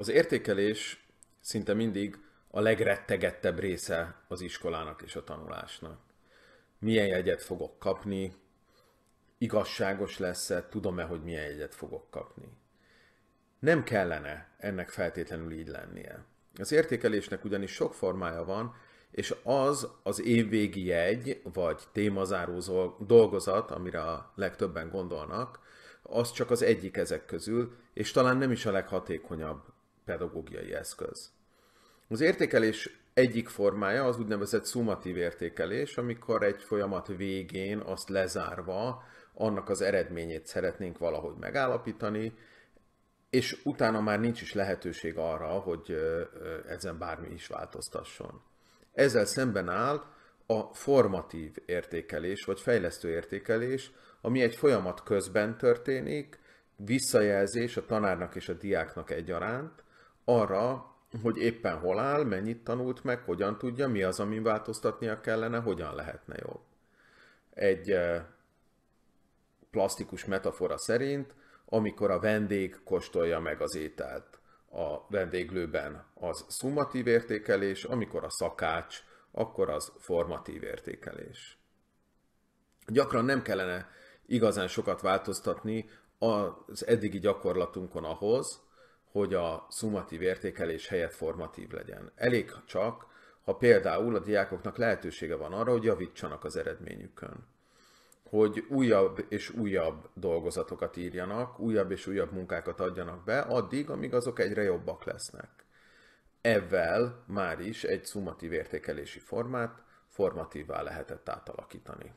Az értékelés szinte mindig a legrettegettebb része az iskolának és a tanulásnak. Milyen jegyet fogok kapni, igazságos lesz-e, tudom-e, hogy milyen jegyet fogok kapni. Nem kellene ennek feltétlenül így lennie. Az értékelésnek ugyanis sok formája van, és az az évvégi jegy, vagy témazáró dolgozat, amire a legtöbben gondolnak, az csak az egyik ezek közül, és talán nem is a leghatékonyabb pedagógiai eszköz. Az értékelés egyik formája az úgynevezett szumatív értékelés, amikor egy folyamat végén azt lezárva annak az eredményét szeretnénk valahogy megállapítani, és utána már nincs is lehetőség arra, hogy ezen bármi is változtasson. Ezzel szemben áll a formatív értékelés, vagy fejlesztő értékelés, ami egy folyamat közben történik, visszajelzés a tanárnak és a diáknak egyaránt, arra, hogy éppen hol áll, mennyit tanult meg, hogyan tudja, mi az, amin változtatnia kellene, hogyan lehetne jobb. Egy eh, plastikus metafora szerint, amikor a vendég kóstolja meg az ételt a vendéglőben, az szumatív értékelés, amikor a szakács, akkor az formatív értékelés. Gyakran nem kellene igazán sokat változtatni az eddigi gyakorlatunkon ahhoz, hogy a szumatív értékelés helyett formatív legyen. Elég csak, ha például a diákoknak lehetősége van arra, hogy javítsanak az eredményükön. Hogy újabb és újabb dolgozatokat írjanak, újabb és újabb munkákat adjanak be, addig, amíg azok egyre jobbak lesznek. Ezzel már is egy szumatív értékelési formát formatívvá lehetett átalakítani.